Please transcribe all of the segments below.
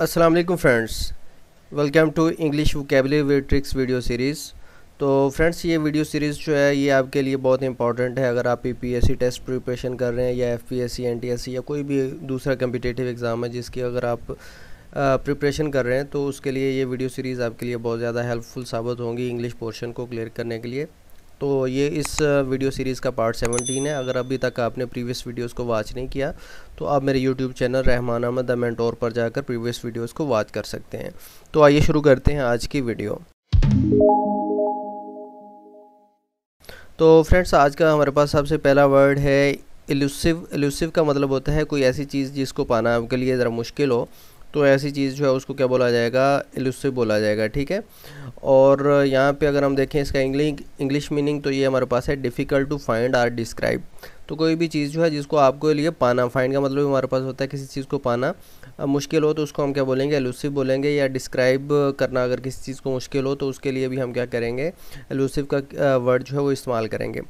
अस्सलाम वालेकुम friends welcome to English vocabulary way tricks video series तो फ्रेंड्स ये वीडियो सीरीज़ जो है ये आपके लिए बहुत इंपॉर्टेंट है अगर आप सी टेस्ट प्रिपरेशन कर रहे हैं या एस सी या कोई भी दूसरा कम्पिटेटिव एग्ज़ाम है जिसकी अगर आप प्रिपरेशन कर रहे हैं तो उसके लिए ये वीडियो सीरीज़ आपके लिए बहुत ज़्यादा हेल्पफुल साबित होंगी इंग्लिश पोर्शन को क्लियर करने के लिए तो ये इस वीडियो सीरीज़ का पार्ट 17 है अगर अभी तक आपने प्रीवियस वीडियोस को वॉच नहीं किया तो आप मेरे YouTube channel Rahman Ahmad the mentor पर जाकर प्रीवियस वीडियोस को वॉच कर सकते हैं तो आइए शुरू करते हैं आज की वीडियो तो फ्रेंड्स आज का हमारे पास सबसे पहला वर्ड है एलुसिव एलुसिव का मतलब होता है कोई ऐसी चीज़ जिसको पाना आपके लिए ज़रा मुश्किल हो तो ऐसी चीज़ जो है उसको क्या बोला जाएगा एलुसिव बोला जाएगा ठीक है और यहाँ पे अगर हम देखें इसका इंग्लिश इंग्लिश मीनिंग तो ये हमारे पास है difficult to find or describe तो कोई भी चीज़ जो है जिसको आपको लिए पाना फाइंड का मतलब हमारे पास होता है किसी चीज़ को पाना मुश्किल हो तो उसको हम क्या बोलेंगे एलुसिव बोलेंगे या डिस्क्राइब करना अगर किसी चीज़ को मुश्किल हो तो उसके लिए भी हम क्या करेंगे एलुसिव का वर्ड जो है वो इस्तेमाल करेंगे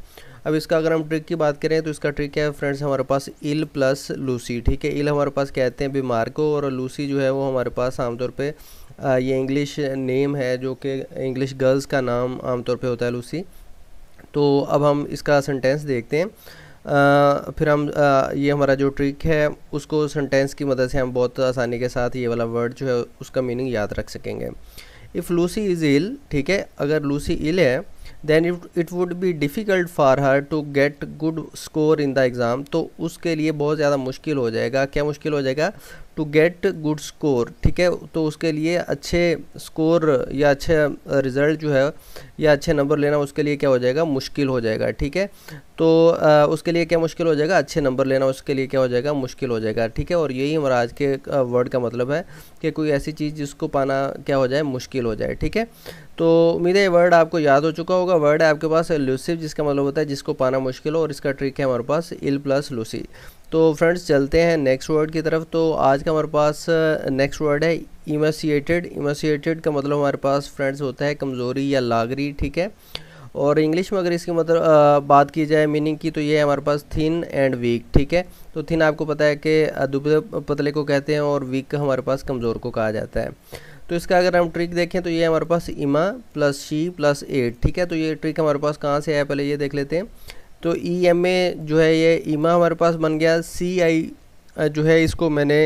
अब इसका अगर हम ट्रिक की बात करें तो इसका ट्रिक क्या है फ्रेंड्स हमारे पास इल प्लस लूसी ठीक है इल हमारे पास कहते हैं बीमार को और लूसी जो है वो हमारे पास आमतौर पर ये इंग्लिश नेम है जो कि इंग्लिश गर्ल्स का नाम आमतौर पर होता है लूसी तो अब हम इसका सेंटेंस देखते हैं आ, फिर हम आ, ये हमारा जो ट्रिक है उसको सेंटेंस की मदद से हम बहुत आसानी के साथ ये वाला वर्ड जो है उसका मीनिंग याद रख सकेंगे इफ़ लूसी इज़ इल ठीक है अगर लूसी इल है then it would be difficult for her to get good score in the exam तो उसके लिए बहुत ज़्यादा मुश्किल हो जाएगा क्या मुश्किल हो जाएगा टू गेट गुड स्कोर ठीक है तो उसके लिए अच्छे स्कोर या अच्छे रिज़ल्ट जो है या अच्छे नंबर लेना उसके लिए क्या हो जाएगा मुश्किल हो जाएगा ठीक है तो आ, उसके लिए क्या मुश्किल हो जाएगा अच्छे नंबर लेना उसके लिए क्या हो जाएगा मुश्किल हो जाएगा ठीक है और यही हमारा आज के वर्ड का मतलब है कि कोई ऐसी चीज़ जिसको पाना क्या हो जाए मुश्किल हो जाए ठीक है तो उम्मीद है ये वर्ड आपको याद हो चुका होगा वर्ड है आपके पास लूसिव जिसका मतलब होता है जिसको पाना मुश्किल हो और इसका ट्रिक है हमारे पास इल प्लस लूसी तो फ्रेंड्स चलते हैं नेक्स्ट वर्ड की तरफ तो आज का हमारे पास नेक्स्ट वर्ड है इमोसिएटेड इमोसिएटेड का मतलब हमारे पास फ्रेंड्स होता है कमज़ोरी या लागरी ठीक है और इंग्लिश में अगर इसकी मतलब आ, बात की जाए मीनिंग की तो ये हमारे पास थिन एंड वीक ठीक है तो थिन आपको पता है कि दुबले पतले को कहते हैं और वीक हमारे पास कमज़ोर को कहा जाता है तो इसका अगर हम ट्रिक देखें तो ये हमारे पास इमा प्लस शी प्लस एट ठीक है तो ये ट्रिक हमारे पास कहाँ से है पहले ये देख लेते हैं तो ई एम ए जो है ये ईमा e हमारे पास बन गया सी आई जो है इसको मैंने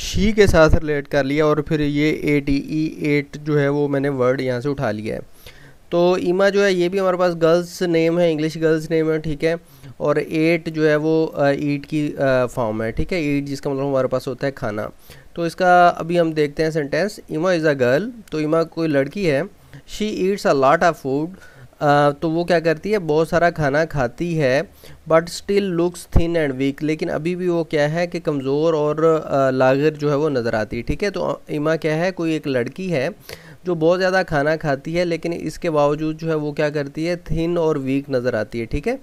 शी के साथ रिलेट कर लिया और फिर ये ए टी ई एट जो है वो मैंने वर्ड यहाँ से उठा लिया है तो ईमा e जो है ये भी हमारे पास गर्ल्स नेम है इंग्लिश गर्ल्स नेम है ठीक है और एट जो है वो ईट की फॉर्म है ठीक है ईट जिसका मतलब हमारे पास होता है खाना तो इसका अभी हम देखते हैं सेंटेंस ईमा इज़ अ गर्ल तो ईमा e कोई लड़की है she eats a lot of food तो वो क्या करती है बहुत सारा खाना खाती है but still looks thin and weak लेकिन अभी भी वो क्या है कि कमज़ोर और लागर जो है वो नज़र आती है ठीक है तो इमा क्या है कोई एक लड़की है जो बहुत ज़्यादा खाना खाती है लेकिन इसके बावजूद जो है वो क्या करती है थिन और वीक नज़र आती है ठीक है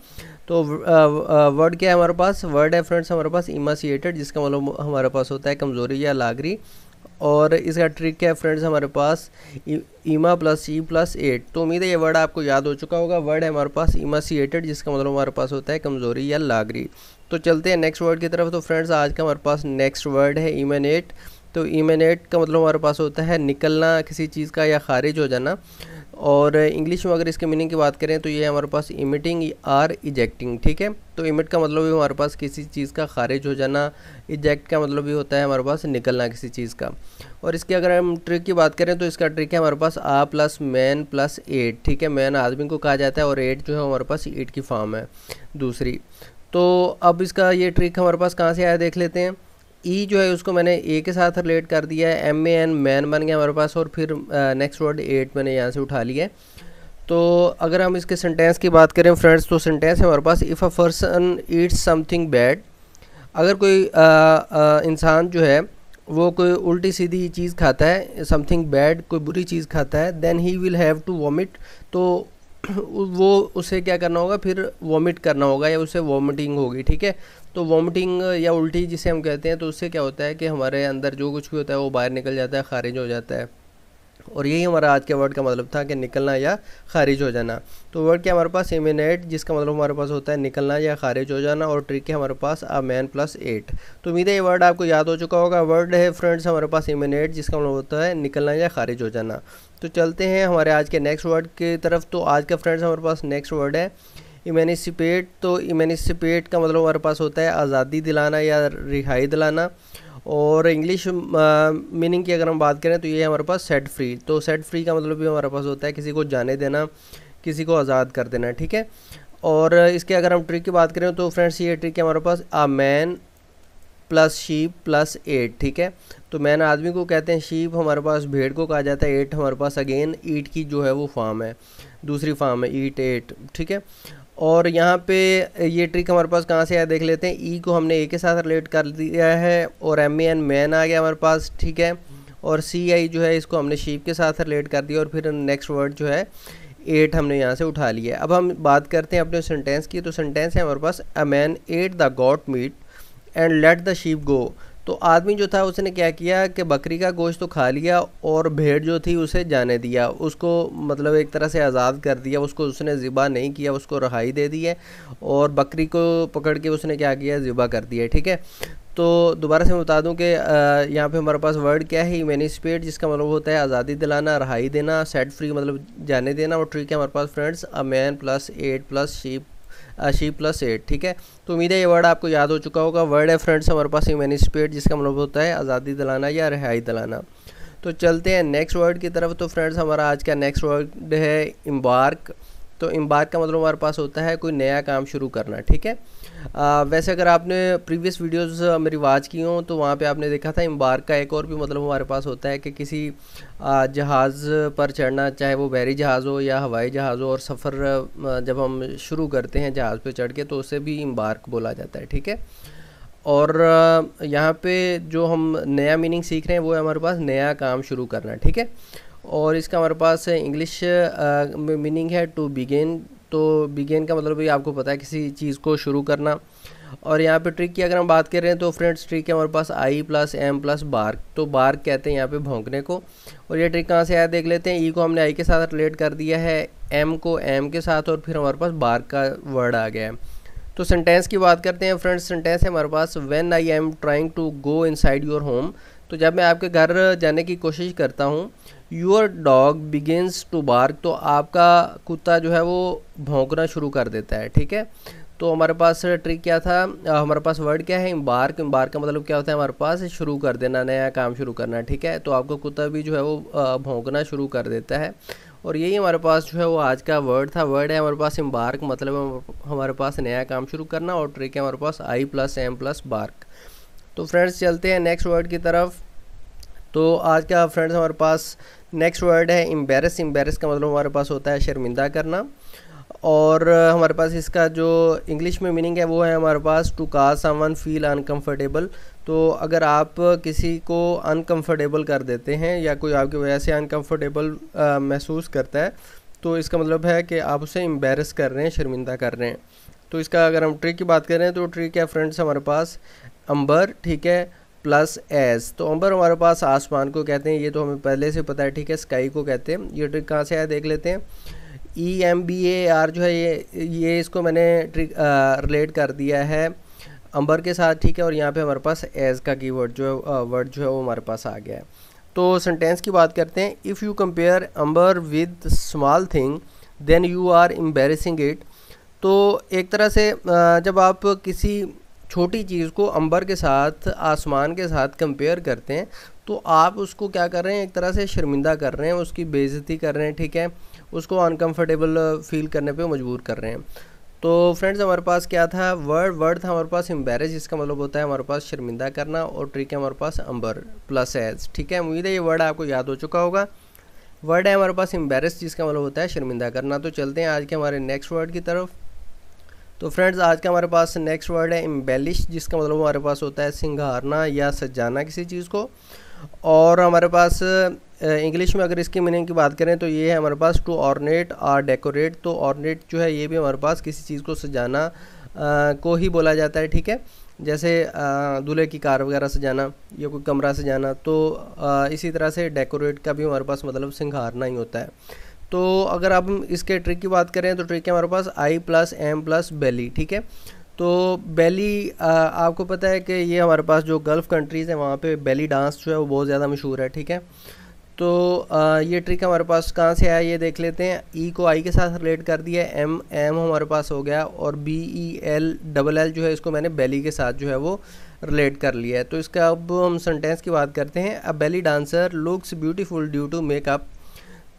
तो वर्ड क्या है हमारे पास वर्ड है फ्रेंड्स हमारे पास इमासीटेड जिसका मतलब हमारे पास होता है कमज़ोरी या लागरी और इसका ट्रिक क्या है फ्रेंड्स हमारे पास ईमा प्लस ई प्लस एट तो उम्मीद है ये वर्ड आपको याद हो चुका होगा वर्ड है हमारे पास ईमा सी एटेड जिसका मतलब हमारे पास होता है कमज़ोरी या लागरी तो चलते हैं नेक्स्ट वर्ड की तरफ तो फ्रेंड्स आज का हमारे पास नेक्स्ट वर्ड है ईमेनेट एट तो इमेनेट का मतलब हमारे पास होता है निकलना किसी चीज़ का या खारिज हो जाना और इंग्लिश में अगर इसके मीनिंग की बात करें तो ये हमारे पास इमिटिंग आर इजेक्टिंग ठीक है तो इमिट का मतलब भी हमारे पास किसी चीज़ का खारिज हो जाना इजेक्ट का मतलब भी होता है हमारे पास निकलना किसी चीज़ का और इसकी अगर हम ट्रिक की बात करें तो इसका ट्रिक है हमारे पास a plus man plus ate ठीक है मैन आदमी को कहा जाता है और एट जो है हमारे पास एट की फॉर्म है दूसरी तो अब इसका ये ट्रिक हमारे पास कहाँ से आया देख लेते हैं ई e जो है उसको मैंने ए के साथ रिलेट कर दिया है एम ए एन मैन बन गया हमारे पास और फिर नेक्स्ट वर्ड एट मैंने यहाँ से उठा लिया है तो अगर हम इसके सेंटेंस की बात करें फ्रेंड्स तो सेंटेंस है हमारे पास if a person eats something bad अगर कोई इंसान जो है वो कोई उल्टी सीधी चीज़ खाता है समथिंग बैड कोई बुरी चीज़ खाता है then he will have to vomit तो वो उसे क्या करना होगा फिर वॉमिट करना होगा या उसे वॉमिटिंग होगी ठीक है तो वॉमिटिंग या उल्टी जिसे हम कहते हैं तो उससे क्या होता है कि हमारे अंदर जो कुछ भी होता है वो बाहर निकल जाता है खारिज हो जाता है और यही हमारा आज के वर्ड का मतलब था कि निकलना या खारिज हो जाना तो वर्ड क्या हमारे पास इमिनेट जिसका मतलब हमारे पास होता है निकलना या खारिज हो जाना और ट्रिक है हमारे पास अ मैन प्लस एट तो उम्मीद है ये वर्ड आपको याद हो चुका होगा वर्ड है फ्रेंड्स हमारे पास इमिनेट जिसका मतलब होता है निकलना या खारिज हो जाना तो चलते हैं हमारे आज के नेक्स्ट वर्ड की तरफ तो आज का फ्रेंड्स हमारे पास नेक्स्ट वर्ड है इमेनिसिपेट तो इमेनिसिपेट का मतलब हमारे पास होता है आज़ादी दिलाना या रिहाई दिलाना और इंग्लिश मीनिंग की अगर हम बात करें तो ये हमारे पास सेट फ्री तो सेट फ्री का मतलब भी हमारे पास होता है किसी को जाने देना किसी को आज़ाद कर देना ठीक है और इसके अगर हम ट्रिक की बात करें तो फ्रेंड्स ये ट्रिक है हमारे पास a man plus sheep plus ate ठीक है तो मैन आदमी को कहते हैं शीप हमारे पास भेड़ को कहा जाता है एट हमारे पास अगेन ईट की जो है वो फार्म है दूसरी फार्म है ईट एट ठीक है और यहाँ पे ये ट्रिक हमारे पास कहाँ से आया देख लेते हैं ई e को हमने ए के साथ रिलेट कर दिया है और एम ए एन मैन आ गया हमारे पास ठीक है और सी आई जो है इसको हमने शीप के साथ रिलेट कर दिया और फिर नेक्स्ट वर्ड जो है एट हमने यहाँ से उठा लिया अब हम बात करते हैं अपने सेंटेंस की तो सेंटेंस है हमारे पास a man ate the goat meat and let the sheep go तो आदमी जो था उसने क्या किया कि बकरी का गोश्त तो खा लिया और भेड़ जो थी उसे जाने दिया उसको मतलब एक तरह से आज़ाद कर दिया उसको उसने ज़िबा नहीं किया उसको रहाई दे दी है और बकरी को पकड़ के उसने क्या किया ज़िबा कर दिया ठीक है तो दोबारा से मैं बता दूं कि यहाँ पे हमारे पास वर्ड क्या है इमेनिसपेट जिसका मतलब होता है आज़ादी दिलाना रहाई देना सेट फ्री मतलब जाने देना और ट्रिक है हमारे पास friends a man plus ate plus sheep अशी प्लस एट ठीक है तो उम्मीद है ये वर्ड आपको याद हो चुका होगा वर्ड है फ्रेंड्स हमारे पास इमेनिस्पेट जिसका मतलब होता है आज़ादी दिलाना या रिहाई दिलाना तो चलते हैं नेक्स्ट वर्ड की तरफ तो फ्रेंड्स हमारा आज का नेक्स्ट वर्ड है इम्बार्क तो बात का मतलब हमारे पास होता है कोई नया काम शुरू करना ठीक है आ, वैसे अगर आपने प्रीवियस वीडियोस मेरी वाच की हों तो वहाँ पे आपने देखा था इम्बार्क का एक और भी मतलब हमारे पास होता है कि किसी जहाज़ पर चढ़ना चाहे वो बहरी जहाज़ हो या हवाई जहाज़ हो और सफ़र जब हम शुरू करते हैं जहाज़ पर चढ़ के तो उसे भी इम्बार्क बोला जाता है ठीक है और यहाँ पे जो हम नया मीनिंग सीख रहे हैं वो है हमारे पास नया काम शुरू करना ठीक है और इसका हमारे पास इंग्लिश मीनिंग है टू बिगेन तो बिगेन का मतलब भी आपको पता है किसी चीज़ को शुरू करना और यहाँ पे ट्रिक की अगर हम बात कर रहे हैं तो फ्रेंड्स ट्रिक है हमारे पास I plus M plus bark तो बार्क कहते हैं यहाँ पे भोंकने को और ये ट्रिक कहाँ से आया देख लेते हैं ई e को हमने आई के साथ रिलेट कर दिया है एम को एम के साथ और फिर हमारे पास बार्क का वर्ड आ गया है तो सेंटेंस की बात करते हैं फ्रेंड्स सेंटेंस है हमारे पास when I am trying to go in your home तो जब मैं आपके घर जाने की कोशिश करता हूँ your dog begins to bark तो आपका कुत्ता जो है वो भोंकना शुरू कर देता है ठीक है तो हमारे पास ट्रिक क्या था हमारे पास वर्ड क्या है इम्बार्क इम्बार्क का मतलब क्या होता है हमारे पास शुरू कर देना नया काम शुरू करना ठीक है तो आपका कुत्ता भी जो है वो भोंकना शुरू कर देता है और यही हमारे पास जो है वो आज का वर्ड था वर्ड है हमारे पास इम्बार्क मतलब हमारे पास नया काम शुरू करना और ट्रिक है हमारे पास I plus M plus bark तो फ्रेंड्स चलते हैं नेक्स्ट वर्ड की तरफ तो आज का फ्रेंड्स हमारे पास नेक्स्ट वर्ड है एम्बेरस एम्बेरस का मतलब हमारे पास होता है शर्मिंदा करना और हमारे पास इसका जो इंग्लिश में मीनिंग है वो है हमारे पास टू का समवन फील अनकम्फर्टेबल तो अगर आप किसी को अनकम्फर्टेबल कर देते हैं या कोई आपकी वजह से अनकम्फर्टेबल महसूस करता है तो इसका मतलब है कि आप उसे एम्बेरस कर रहे हैं शर्मिंदा कर रहे हैं तो इसका अगर हम ट्रिक की बात करें तो ट्रिक है फ्रेंड्स हमारे पास अंबर ठीक है प्लस एस तो अंबर हमारे पास आसमान को कहते हैं ये तो हमें पहले से पता है ठीक है स्काई को कहते हैं ये ट्रिक कहाँ से आया देख लेते हैं E M B A R जो है ये ये इसको मैंने ट्रिक रिलेट कर दिया है अंबर के साथ ठीक है और यहाँ पे हमारे पास एज का वर्ड जो है वर्ड जो है वो हमारे पास आ गया है तो सेंटेंस की बात करते हैं if you compare amber with small thing then you are embarrassing it तो एक तरह से जब आप किसी छोटी चीज़ को अंबर के साथ आसमान के साथ कंपेयर करते हैं तो आप उसको क्या कर रहे हैं एक तरह से शर्मिंदा कर रहे हैं उसकी बेजती कर रहे हैं ठीक है उसको अनकंफर्टेबल फील करने पे मजबूर कर रहे हैं तो फ्रेंड्स हमारे पास क्या था वर्ड वर्ड था हमारे पास एम्बेरेज इसका मतलब होता है हमारे पास शर्मिंदा करना और ट्रिक है हमारे पास अंबर प्लस एज ठीक है उम्मीद है ये वर्ड आपको याद हो चुका होगा वर्ड है हमारे पास एम्बेरेज जिसका मतलब होता है शर्मिंदा करना तो चलते हैं आज के हमारे नेक्स्ट वर्ड की तरफ तो फ्रेंड्स आज का हमारे पास नेक्स्ट वर्ड है एम्बेलिश जिसका मतलब हमारे पास होता है सिंगारना या सजाना किसी चीज़ को और हमारे पास इंग्लिश में अगर इसकी मीनिंग की बात करें तो ये है हमारे पास टू ऑर्नेट आर डेकोरेट तो ऑर्नेट जो है ये भी हमारे पास किसी चीज़ को सजाना आ, को ही बोला जाता है ठीक है जैसे दूल्हे की कार वगैरह सजाना या कोई कमरा सजाना तो आ, इसी तरह से डेकोरेट का भी हमारे पास मतलब सिंगारना ही होता है तो अगर आप इसके ट्रिक की बात करें तो ट्रिक है हमारे पास I plus M plus belly ठीक है तो बेली आ, आपको पता है कि ये हमारे पास जो गल्फ़ कंट्रीज़ हैं वहाँ पे बेली डांस जो है वो बहुत ज़्यादा मशहूर है ठीक है तो आ, ये ट्रिक हमारे पास कहाँ से आया ये देख लेते हैं ई e को आई के साथ रिलेट कर दिया एम एम हमारे पास हो गया और B E L double L जो है इसको मैंने बेली के साथ जो है वो रिलेट कर लिया है तो इसका अब हम सेंटेंस की बात करते हैं a belly dancer looks beautiful due to makeup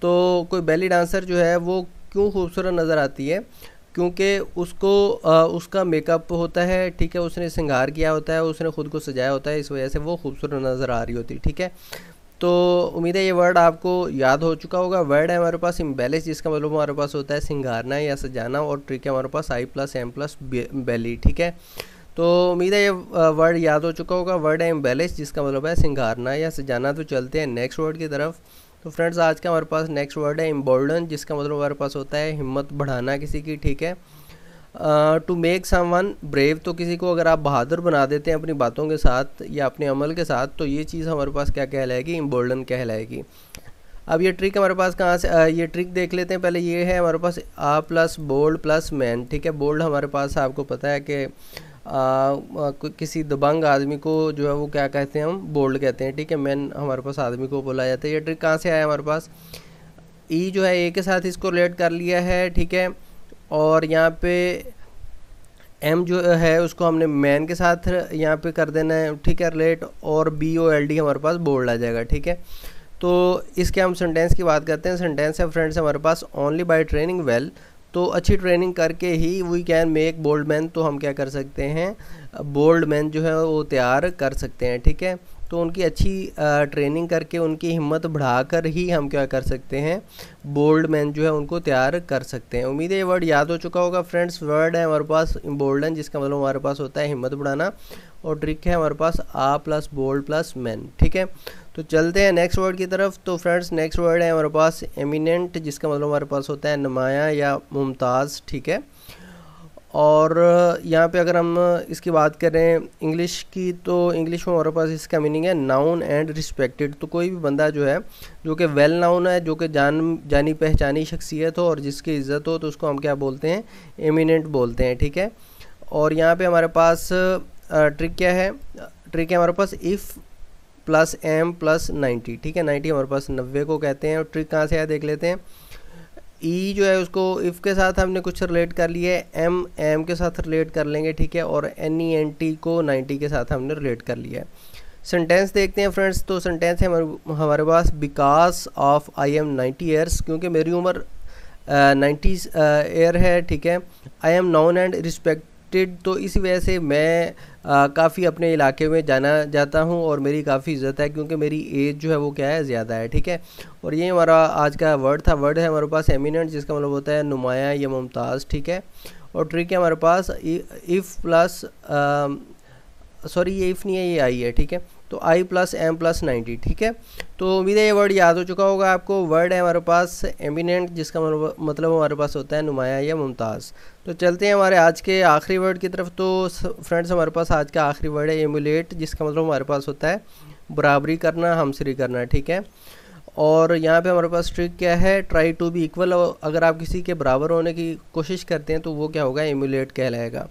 तो कोई बैली डांसर जो है वो क्यों खूबसूरत नज़र आती है क्योंकि उसको आ, उसका मेकअप होता है ठीक है उसने सिंगार किया होता है उसने ख़ुद को सजाया होता है इस वजह से वो खूबसूरत नज़र आ रही होती है ठीक है तो उम्मीद है ये वर्ड आपको याद हो चुका होगा वर्ड है हमारे पास इम्बेलिस जिसका मतलब हमारे पास होता है सिंगारना या सजाना और ट्रिक है हमारे पास I plus M plus belly ठीक है तो उम्मीद है ये वर्ड याद हो चुका होगा वर्ड है इम्बेलिस जिसका मतलब है सिंगारना या सजाना तो चलते हैं नेक्स्ट वर्ड की तरफ तो फ्रेंड्स आज का हमारे पास नेक्स्ट वर्ड है इम्बोल्डन जिसका मतलब हमारे पास होता है हिम्मत बढ़ाना किसी की ठीक है to make someone brave तो किसी को अगर आप बहादुर बना देते हैं अपनी बातों के साथ या अपने अमल के साथ तो ये चीज़ हमारे पास क्या कहलाएगी इम्बोल्डन कहलाएगी अब ये ट्रिक हमारे पास कहाँ से आ, ये ट्रिक देख लेते हैं पहले ये है हमारे पास a plus bold plus man ठीक है बोल्ड हमारे पास आपको पता है कि किसी दबंग आदमी को जो है वो क्या कहते हैं हम बोल्ड कहते हैं ठीक है मैन हमारे पास आदमी को बोला जाता है ये ट्रिक कहाँ से आया हमारे पास ई जो है ए के साथ इसको रिलेट कर लिया है ठीक है और यहाँ पे एम जो है उसको हमने मैन के साथ यहाँ पे कर देना है ठीक है रिलेट और बी ओ एल डी हमारे पास बोल्ड आ जाएगा ठीक है तो इसके हम सेंटेंस की बात करते हैं सेंटेंस है फ्रेंड्स हमारे पास only by training well well, तो अच्छी ट्रेनिंग करके ही we can make bold man तो हम क्या कर सकते हैं बोल्ड मैन जो है वो तैयार कर सकते हैं ठीक है तो उनकी अच्छी ट्रेनिंग करके उनकी हिम्मत बढ़ाकर ही हम क्या कर सकते हैं बोल्ड मैन जो है उनको तैयार कर सकते हैं उम्मीद है ये वर्ड याद हो चुका होगा फ्रेंड्स वर्ड है हमारे पास बोल्डन जिसका मतलब हमारे पास होता है हिम्मत बढ़ाना और ट्रिक है हमारे पास a plus bold plus man ठीक है तो चलते हैं नेक्स्ट वर्ड की तरफ तो फ्रेंड्स नेक्स्ट वर्ड है हमारे पास एमिनेंट जिसका मतलब हमारे पास होता है नमाया या मुमताज़ ठीक है और यहाँ पे अगर हम इसकी बात करें इंग्लिश की तो इंग्लिश में हमारे पास इसका मीनिंग है नाउन एंड रिस्पेक्टेड तो कोई भी बंदा जो है जो कि वेल नाउन है जो कि जान जानी पहचानी शख्सियत हो और जिसकी इज़्ज़त हो तो उसको हम क्या बोलते हैं एमिनेंट बोलते हैं ठीक है और यहाँ पे हमारे पास ट्रिक क्या है ट्रिक है हमारे पास if plus M plus ninety ठीक है नाइन्टी हमारे पास नब्बे को कहते हैं और ट्रिक कहाँ से आया देख लेते हैं ई e जो है उसको इफ़ के साथ हमने कुछ रिलेट कर लिया है एम एम के साथ रिलेट कर लेंगे ठीक है और एन ई एन टी को नाइन्टी के साथ हमने रिलेट कर लिया है सेंटेंस देखते हैं फ्रेंड्स तो सेंटेंस है हमारे पास because of I am ninety years क्योंकि मेरी उम्र नाइन्टी ईयर है ठीक है I am known and respect respected तो इसी वजह से मैं काफ़ी अपने इलाके में जाना जाता हूँ और मेरी काफ़ी इज़्ज़त है क्योंकि मेरी एज जो है वो क्या है ज़्यादा है ठीक है और ये हमारा आज का वर्ड था वर्ड है हमारे पास एमिनेंट जिसका मतलब होता है नुमाया या मुमताज़ ठीक है और ट्रिक है हमारे पास इफ़ प्लस सॉरी ये इफ़ नहीं है ये आई है ठीक है तो I plus M plus ninety ठीक है तो उम्मीद है ये वर्ड याद हो चुका होगा आपको वर्ड है हमारे पास एमिनेंट जिसका मतलब, मतलब हमारे पास होता है नुमाया या मुमताज़ तो चलते हैं हमारे आज के आखिरी वर्ड की तरफ तो फ्रेंड्स हमारे पास आज का आखिरी वर्ड है एमुलेट जिसका मतलब हमारे पास होता है बराबरी करना हमसरी करना ठीक है और यहाँ पे हमारे पास ट्रिक क्या है ट्राई टू बी इक्वल अगर आप किसी के बराबर होने की कोशिश करते हैं तो वो क्या होगा एमुलेट कहलाएगा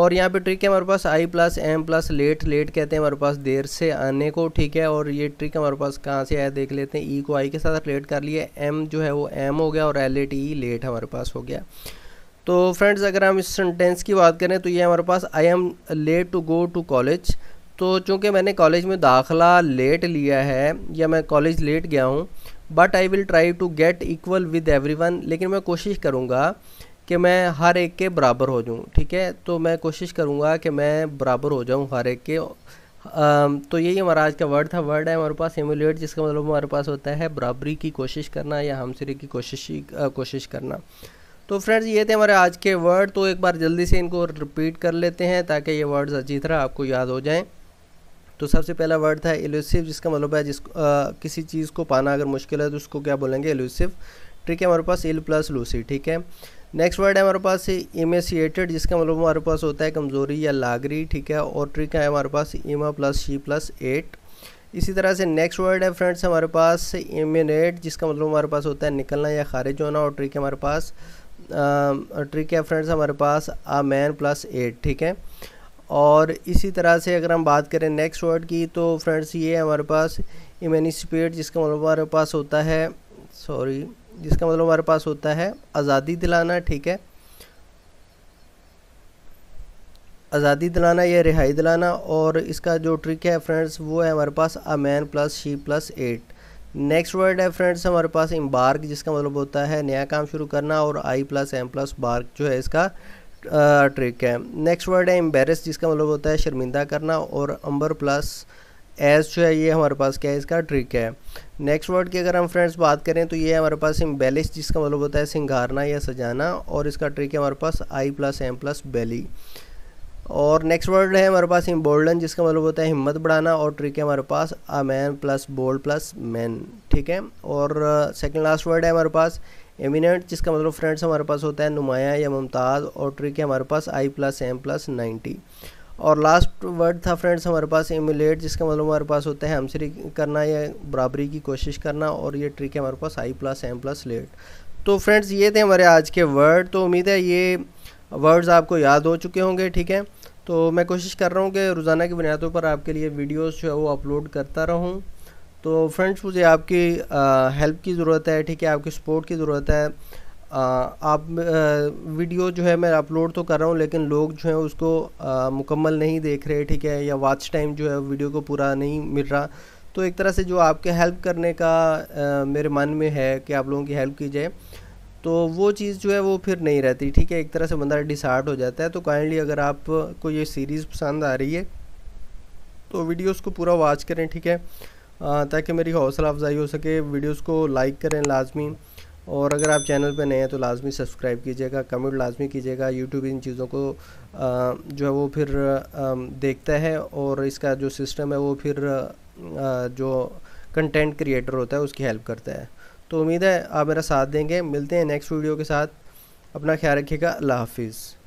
और यहाँ पे ट्रिक है हमारे पास I plus M plus late late कहते हैं हमारे पास देर से आने को ठीक है और ये ट्रिक हमारे पास कहाँ से आया देख लेते हैं ई e को आई के साथ रिलेट कर लिए एम जो है वो एम हो गया और एल ए टी लेट हमारे पास हो गया तो फ्रेंड्स अगर हम इस सेंटेंस की बात करें तो ये हमारे पास I am late to go to college तो चूँकि मैंने कॉलेज में दाखिला लेट लिया है या मैं कॉलेज लेट गया हूँ but I will try to get equal with every लेकिन मैं कोशिश करूँगा कि मैं हर एक के बराबर हो जाऊँ ठीक है तो मैं कोशिश करूँगा कि मैं बराबर हो जाऊँ हर एक के तो यही हमारा आज का वर्ड था वर्ड है हमारे पास एमुलेट जिसका मतलब हमारे पास होता है बराबरी की कोशिश करना या हमसिरी की कोशिश कोशिश करना तो फ्रेंड्स ये थे हमारे आज के वर्ड तो एक बार जल्दी से इनको रिपीट कर लेते हैं ताकि ये वर्ड्स अच्छी तरह आपको याद हो जाएं तो सबसे पहला वर्ड था एलुसिव जिसका मतलब है जिस आ, किसी चीज़ को पाना अगर मुश्किल है तो उसको क्या बोलेंगे एलुसिव ठीक है हमारे पास एल प्लस लूसी ठीक है नेक्स्ट वर्ड है हमारे पास इमेसिएटेड जिसका मतलब हमारे पास होता है कमज़ोरी या लागरी ठीक है और ट्रिक है हमारे पास इमा प्लस शी प्लस एट इसी तरह से नेक्स्ट वर्ड है फ्रेंड्स हमारे पास इमिनेट जिसका मतलब हमारे पास होता है निकलना या खारिज होना और ट्रिक है हमारे पास ट्रिक है फ्रेंड्स हमारे पास आ मैन प्लस एट ठीक है और इसी तरह से अगर हम बात करें नेक्स्ट वर्ड की तो फ्रेंड्स ये हमारे पास इमेनिसपेट जिसका मतलब हमारे पास होता है सॉरी जिसका मतलब हमारे पास होता है आज़ादी दिलाना ठीक है आज़ादी दिलाना या रिहाई दिलाना और इसका जो ट्रिक है फ्रेंड्स वो है हमारे पास man plus she plus ate next word है फ्रेंड्स हमारे पास इम्बार्क जिसका मतलब होता है नया काम शुरू करना और I plus M plus bark जो है इसका ट्रिक है नेक्स्ट वर्ड है एम्बेरस जिसका मतलब होता है शर्मिंदा करना और अम्बर प्लस एस जो है ये हमारे पास क्या है इसका ट्रिक है नेक्स्ट वर्ड की अगर हम फ्रेंड्स बात करें तो ये हमारे पास इम्बेलिश जिसका मतलब होता है सिंगारना या सजाना और इसका ट्रिक है हमारे पास I plus M plus belly और नेक्स्ट वर्ड है हमारे पास इम्बोल्डन जिसका मतलब होता है हिम्मत बढ़ाना और ट्रिक है हमारे पास a man plus bold plus man ठीक है और सेकंड लास्ट वर्ड है हमारे पास एमिनेंट जिसका मतलब फ्रेंड्स हमारे पास होता है नुमाया या मुमताज़ और ट्रिक है हमारे पास I plus M plus ninety और लास्ट वर्ड था फ्रेंड्स हमारे पास एमुलेट जिसका मतलब हमारे पास होता है हमसरी करना या बराबरी की कोशिश करना और ये ट्रिक है हमारे पास I plus M plus late तो फ्रेंड्स ये थे हमारे आज के वर्ड तो उम्मीद है ये वर्ड्स आपको याद हो चुके होंगे ठीक है तो मैं कोशिश कर रहा हूँ कि रोज़ाना की बुनियादों पर आपके लिए वीडियोज़ जो है वो अपलोड करता रहूँ तो फ्रेंड्स मुझे आपकी हेल्प की ज़रूरत है ठीक है आपकी सपोर्ट की ज़रूरत है आप वीडियो जो है मैं अपलोड तो कर रहा हूँ लेकिन लोग जो हैं उसको मुकम्मल नहीं देख रहे ठीक है या वॉच टाइम जो है वीडियो को पूरा नहीं मिल रहा तो एक तरह से जो आपके हेल्प करने का मेरे मन में है कि आप लोगों की हेल्प की जाए तो वो चीज़ जो है वो फिर नहीं रहती ठीक है एक तरह से बंदा डिसार्ट हो जाता है तो काइंडली अगर आपको ये सीरीज़ पसंद आ रही है तो वीडियोस को पूरा वॉच करें ठीक है ताकि मेरी हौसला अफजाई हो सके वीडियोस को लाइक करें लाजमी और अगर आप चैनल पर नए हैं तो लाजमी सब्सक्राइब कीजिएगा कमेंट लाजमी कीजिएगा यूट्यूब इन चीज़ों को जो है वो फिर देखता है और इसका जो सिस्टम है वो फिर जो कंटेंट क्रिएटर होता है उसकी हेल्प करता है तो उम्मीद है आप मेरा साथ देंगे मिलते हैं नेक्स्ट वीडियो के साथ अपना ख्याल रखिएगा अल्लाह हाफिज़